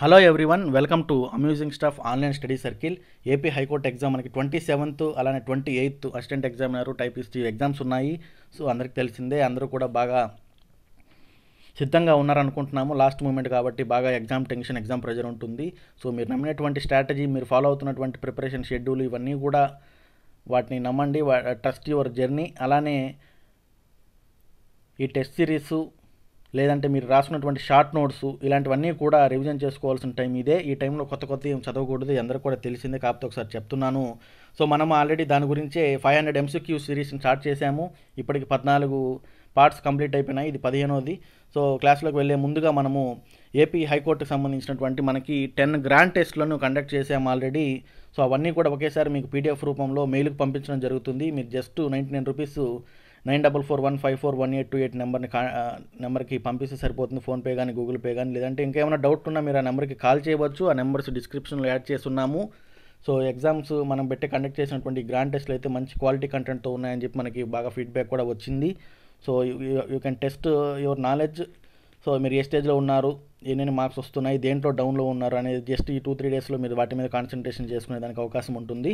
hello everyone welcome to amusing staff online study circle AP high court exam మనకి twenty seventh అలానే twenty eighth assistant examiner typist exams ఉన్నాయి so అందరికి తెలిసిందే అందరూ కూడా బాగా సిద్ధంగా ఉన్నారనుకుంటున్నాము లాస్ట్ మూమెంట్ కాబట్టి బాగా ఎగ్జామ్ టెన్షన్ ఎగ్జామ్ ప్రెజర్ ఉంటుంది సో మీరు నమ్మినటువంటి స్ట్రాటజీ మీరు ఫాలో అవుతున్నటువంటి ప్రిపరేషన్ షెడ్యూల్ ఇవన్నీ కూడా వాటిని నమ్మండి ట్రస్ట్ యువర్ జర్నీ అలానే ఈ టెస్ట్ సిరీసు లేదంటే మీరు రాసుకున్నటువంటి షార్ట్ నోట్స్ ఇలాంటివన్నీ కూడా రివిజన్ చేసుకోవాల్సిన టైం ఇదే ఈ టైంలో కొత్త కొత్త ఏం చదవకూడదు అందరూ కూడా తెలిసిందే కాకపోతే ఒకసారి చెప్తున్నాను సో మనం ఆల్రెడీ దాని గురించే ఫైవ్ హండ్రెడ్ ఎంసీక్యూ సిరీస్ని స్టార్ట్ చేశాము ఇప్పటికి పద్నాలుగు పార్ట్స్ కంప్లీట్ అయిపోయినాయి ఇది పదిహేనోది సో క్లాస్లోకి వెళ్ళే ముందుగా మనము ఏపీ హైకోర్టుకు సంబంధించినటువంటి మనకి టెన్ గ్రాండ్ టెస్ట్లను కండక్ట్ చేసాము ఆల్రెడీ సో అవన్నీ కూడా ఒకేసారి మీకు పీడిఎఫ్ రూపంలో మెయిల్కి పంపించడం జరుగుతుంది మీరు just ninety nine rupees nine double four one five four one eight two eight నెంబర్ని నెంబర్కి పంపిస్తే సరిపోతుంది ఫోన్పే కానీ గూగుల్ పే కానీ లేదంటే ఇంకేమైనా డౌట్ ఉన్నా మీరు ఆ నెంబర్కి కాల్ చేయవచ్చు ఆ నెంబర్స్ డిస్క్రిప్షన్లో యాడ్ చేస్తున్నాము సో ఎగ్జామ్స్ మనం పెట్టి కండక్ట్ చేసినటువంటి గ్రాండ్ టెస్ట్లు అయితే మంచి క్వాలిటీ కంటెంట్తో ఉన్నాయని చెప్పి మనకి బాగా ఫీడ్బ్యాక్ కూడా వచ్చింది so you can test your knowledge so మీరు ఏ స్టేజ్లో ఉన్నారు ఏమేమి మార్క్స్ వస్తున్నాయి దేంట్లో డౌన్లో ఉన్నారు అనేది జస్ట్ ఈ టూ త్రీ డేస్లో మీరు వాటి మీద కాన్సన్ట్రేషన్ చేసుకునే దానికి అవకాశం ఉంటుంది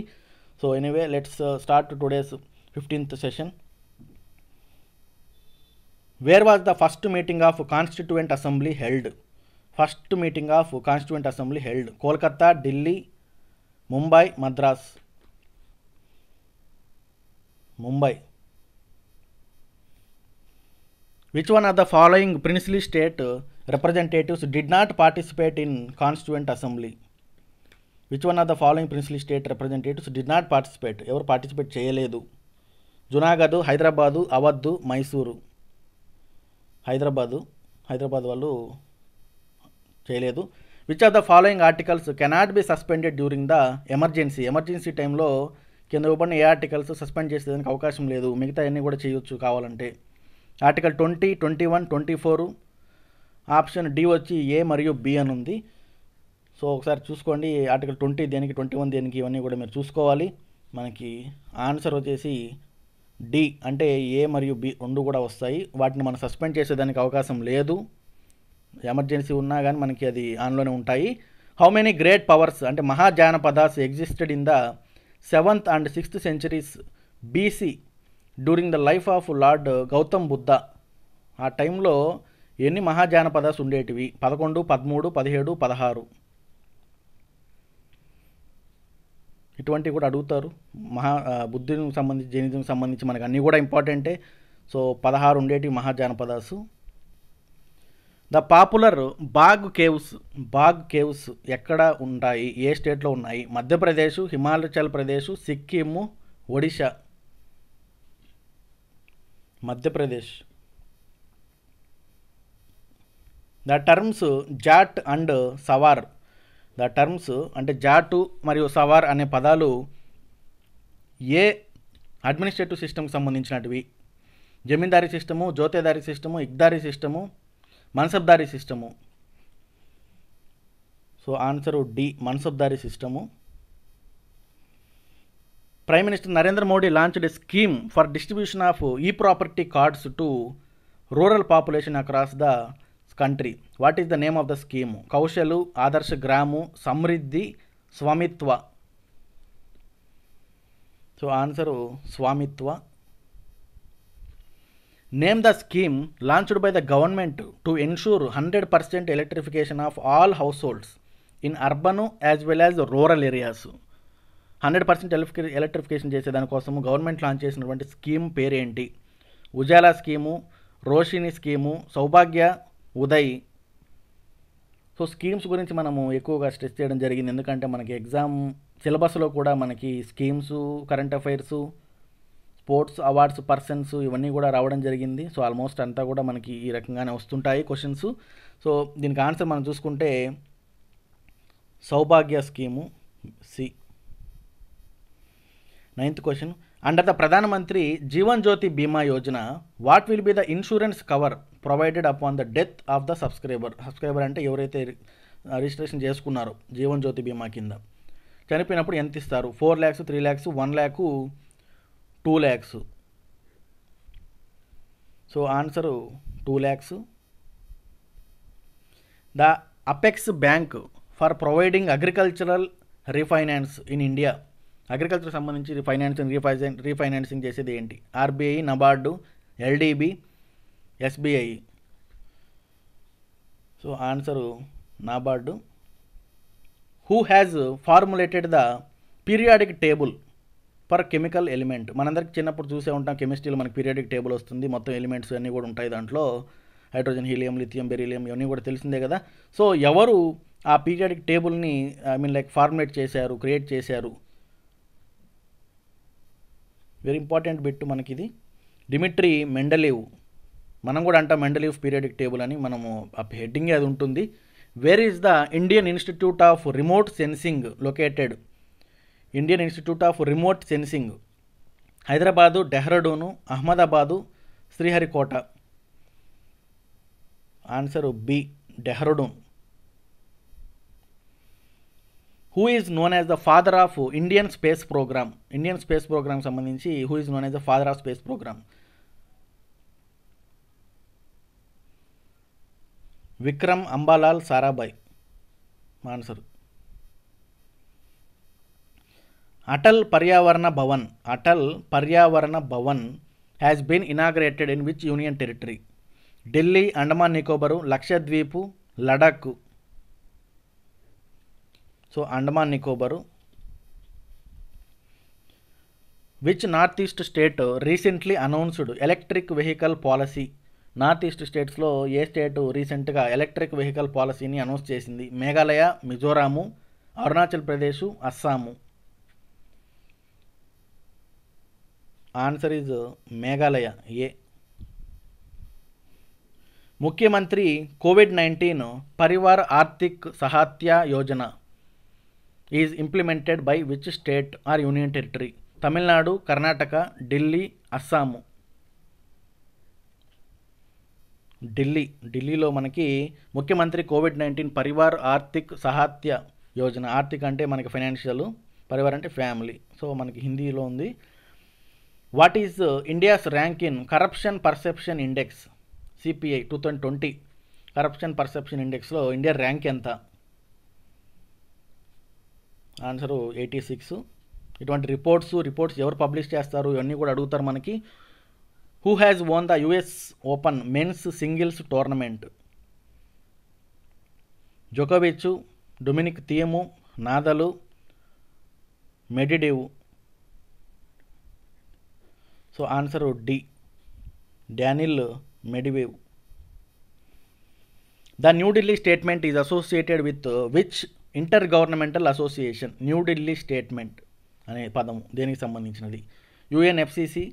so anyway let's start today's fifteenth session where was the first meeting of constituent assembly held first meeting of constituent assembly held Kolkata Delhi Mumbai Madras Mumbai which one are the following princely state representatives did not participate in constituent assembly which one are the following princely state representatives did not participate ఎవరు participate చేయలేదు జునాగఢ్ హైదరాబాదు అవద్దు మైసూరు హైదరాబాదు హైదరాబాద్ వాళ్ళు చేయలేదు which are the following articles cannot be suspended during the emergency emergency టైంలో కింద ఇవ్వబడిన ఏ articles suspend చేసేదానికి అవకాశం లేదు మిగతా అన్నీ కూడా చేయొచ్చు కావాలంటే article twenty twenty one twenty four option D వచ్చి ఏ మరియు బి అని ఉంది సో ఒకసారి చూసుకోండి ఆర్టికల్ ట్వంటీ దేనికి ట్వంటీ వన్ దేనికి ఇవన్నీ కూడా మీరు చూసుకోవాలి మనకి ఆన్సర్ వచ్చేసి డి అంటే ఏ మరియు బి రెండు కూడా వస్తాయి వాటిని మనం సస్పెండ్ చేసేదానికి అవకాశం లేదు ఎమర్జెన్సీ ఉన్నా కానీ మనకి అది ఆన్లోనే ఉంటాయి హౌ మెనీ గ్రేట్ పవర్స్ అంటే Mahajanapadas existed in the seventh and sixth centuries BC during the life of Lord Gautam Buddha ఆ టైంలో ఎన్ని మహాజానపదాస్ ఉండేటివి పదకొండు పదమూడు పదిహేడు పదహారు ఇటువంటివి కూడా అడుగుతారు మహా బుద్ధికి సంబంధించి జైనిజం సంబంధించి మనకు అన్నీ కూడా ఇంపార్టెంటే సో పదహారు ఉండేటి Mahajanapadas the popular Bagh caves Bagh caves ఎక్కడ ఉంటాయి ఏ స్టేట్లో ఉన్నాయి Madhya Pradesh Himachal Pradesh Sikkim Odisha Madhya Pradesh the terms zat and sawar the terms అంటే జాటు మరియు సవార్ అనే పదాలు ఏ అడ్మినిస్ట్రేటివ్ సిస్టమ్కి సంబంధించినటివి zamindari system jotedari system igdari system mansabdari system so answer D mansabdari system prime minister Narendra Modi launched scheme for distribution of E property cards to rural population across the country what is the name of the scheme Kaushal Adarsh Gram Samriddhi Swamitva so answer Swamitva name the scheme launched by the government to ensure hundred percent electrification of all households in urban as well as rural areas hundred percent electrification చేసేదానికోసము government launch చేసినటువంటి scheme పేరేంటి Ujala scheme Roshni scheme Saubhagya Uday so schemes గురించి మనము ఎక్కువగా stress చేయడం జరిగింది ఎందుకంటే మనకి ఎగ్జామ్ సిలబస్లో కూడా మనకి schemes current affairs sports awards persons ఇవన్నీ కూడా రావడం జరిగింది సో ఆల్మోస్ట్ అంతా కూడా మనకి ఈ రకంగానే వస్తుంటాయి క్వశ్చన్స్ సో దీనికి ఆన్సర్ మనం చూసుకుంటే Saubhagya scheme C ninth question under the Pradhan Mantri Jeevan Jyoti Bima Yojana what will be the insurance cover provided upon the death of the subscriber subscriber అంటే ఎవరైతే రిజిస్ట్రేషన్ చేసుకున్నారో జీవన్ జ్యోతి బీమా కింద చనిపోయినప్పుడు ఎంత ఇస్తారు four lakhs three lakhs one lakh two lakhs so answer two lakhs the apex bank for providing agricultural refinance in India agriculture సంబంధించి financing రీఫైజన్ రీఫైనాన్సింగ్ చేసేది ఏంటి RBI NABARD LDB SBI so answer NABARD who has formulated the periodic table for chemical element మనందరికి చిన్నప్పుడు చూసే ఉంటాం కెమిస్ట్రీలో మనకి పీరియాడిక్ టేబుల్ వస్తుంది మొత్తం ఎలిమెంట్స్ అన్నీ కూడా ఉంటాయి దాంట్లో హైడ్రోజన్ హీలియం లిథియం బెరీలియం ఇవన్నీ కూడా తెలిసిందే కదా సో ఎవరు ఆ పీరియాడిక్ టేబుల్ని ఐ మీన్ లైక్ ఫార్ములేట్ చేశారు క్రియేట్ చేశారు వెరీ ఇంపార్టెంట్ బిట్ మనకి ఇది డిమిట్రీ మెండలేవ్ మనం కూడా అంటాం మెండలివ్ పీరియాడిక్ టేబుల్ అని మనము ఆ హెడ్డింగ్ అది ఉంటుంది where is the Indian Institute of Remote Sensing located Indian Institute of Remote Sensing Hyderabad Dehradun Ahmedabad Sriharikota answer B Dehradun who is known as the father of Indian space programme Indian space programme సంబంధించి who is known as the father of space programme Vikram Ambalal Sarabhai answer Atal Paryavaran Bhavan Atal Paryavaran Bhavan has been inaugurated in which union territory Delhi Andaman Nicobar Lakshadweep Ladakh so Andaman Nicobar which north east state recently announced electric vehicle policy north east స్టేట్స్లో ఏ state రీసెంట్గా electric vehicle పాలసీని announce చేసింది Meghalaya Mizoram Arunachal Pradesh Assam answer is Meghalaya A Mukhyamantri Covid nineteen Parivar Arthik Sahayata Yojana is implemented by which state or union territory Tamil Nadu Karnataka Delhi Assam Delhi ఢిల్లీలో మనకి Mukhyamantri Covid nineteen Parivar Arthik Sahayata Yojana ఆర్థిక అంటే మనకి ఫైనాన్షియల్ పరివార్ అంటే ఫ్యామిలీ సో మనకి హిందీలో ఉంది what is India's rank in corruption perception index CPI two thousand twenty corruption perception ఇండెక్స్లో ఇండియా ర్యాంక్ ఎంత ఆన్సరు ఎయిటీ సిక్స్ ఇటువంటి రిపోర్ట్స్ రిపోర్ట్స్ ఎవరు పబ్లిష్ చేస్తారు ఇవన్నీ కూడా అడుగుతారు మనకి who has won the US Open men's singles tournament జొకోవిచ్ Dominic Thiem Nadal Medvedev so answer D Daniil Medvedev the New Delhi statement is associated with which inter governmental association New Delhi statement అనే పదము దేనికి సంబంధించినది UNFCCC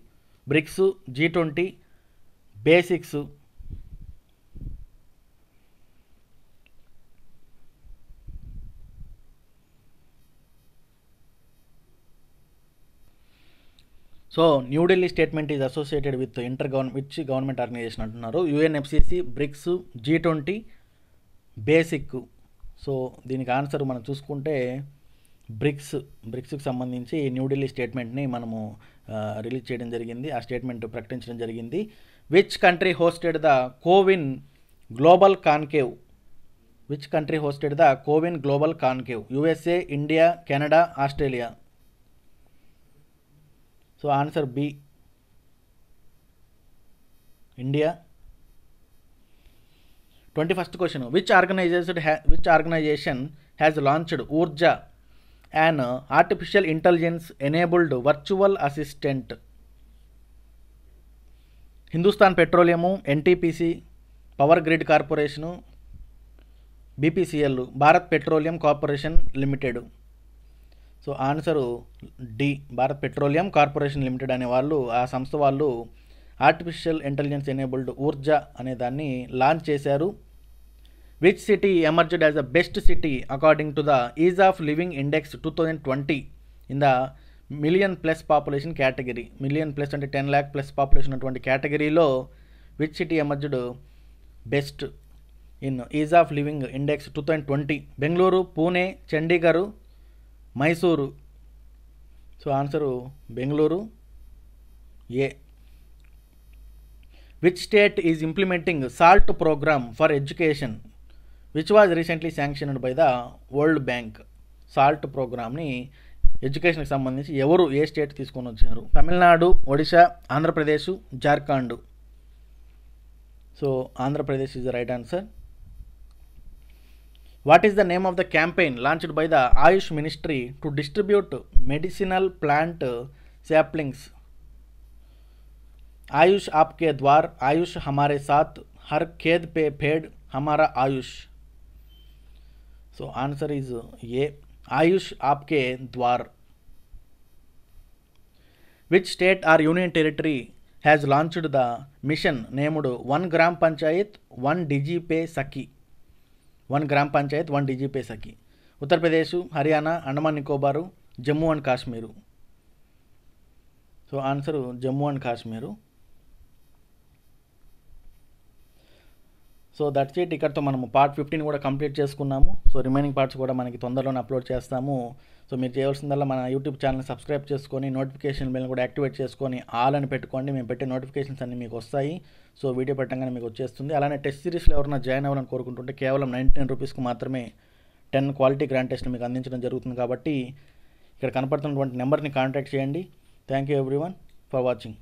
BRICS G twenty basics so New Delhi statement is associated with inter government which government organisation అంటున్నారు UNFCCC BRICS G twenty BASIC so దీనికి answer మనం చూసుకుంటే bricks బ్రిక్స్కి సంబంధించి న్యూఢిల్లీ స్టేట్మెంట్ని మనము రిలీజ్ చేయడం జరిగింది ఆ స్టేట్మెంట్ ప్రకటించడం జరిగింది which country hosted the CoWIN global conclave which country hosted the CoWIN global conclave USA India Canada Australia so answer B India twenty first question which organisation హ్యా which organisation has launched Urja and artificial intelligence enabled virtual assistant Hindustan Petroleum NTPC Power Grid Corporation BPCL Bharat Petroleum Corporation Limited so answer D Bharat Petroleum Corporation Limited అనే వాళ్ళు ఆ సంస్థ వాళ్ళు artificial intelligence enabled Urja అనే దాన్ని launch చేశారు which city emerged as the best city according to the ease of living index two thousand twenty in the million plus population category million plus అంటే ten lakh plus population ఉన్నటువంటి కేటగిరీలో which city emerged best in ease of living index two thousand twenty Bengaluru Pune Chandigarh Mysuru so answer Bengaluru A which state is implementing SALT programme for education which was recently sanctioned by the world Bank SALT ప్రోగ్రామ్ని ఎడ్యుకేషన్కి సంబంధించి ఎవరు ఏ state తీసుకొని వచ్చారు Tamil Nadu Odisha Andhra Pradesh Jharkhand so Andhra Pradesh is the right answer what is the name of the campaign launched by the AYUSH ministry to distribute medicinal plant saplings Ayush Aapke Dwar Ayush हमारे साथ हर खेद पे फेड हमारा आयुष सो आंसर इज ये Ayush Aapke Dwar which state or union territory has launched the mission named one Gram Panchayat one Digi Pay Sakhi one Gram Panchayat one Digi Pay Sakhi Uttar Pradesh Haryana Andaman Nicobar Jammu and Kashmir so answer Jammu and Kashmir so that's it ఇక్కడతో మనము part fifteen కూడా complete చేసుకున్నాము so remaining parts కూడా మనకి తొందరలోనే upload చేస్తాము so మీరు చేయాల్సిందల్లా మన యూట్యూబ్ ఛానల్ సబ్స్క్రైబ్ చేసుకొని నోటిఫికేషన్ బిల్ని కూడా యాక్టివేట్ చేసుకొని ఆల్ అని పెట్టుకోండి మేము పెట్టే నోటిఫికేషన్స్ అన్ని మీకు వస్తాయి సో వీడియో పెట్టంగానే మీకు వచ్చేస్తుంది అలానే టెస్ట్ సిరీస్లో ఎవరైనా జాయిన్ అవ్వాలని కోరుకుంటుంటే కేవలం నైంటీ నైన్ రూపీస్కి మాత్రమే టెన్ క్వాలిటీ గ్రాండ్ టెస్ట్ మీకు అందించడం జరుగుతుంది కాబట్టి ఇక్కడ కనపడుతున్నటువంటి నెంబర్ని కాంటాక్ట్ చేయండి thank you everyone for watching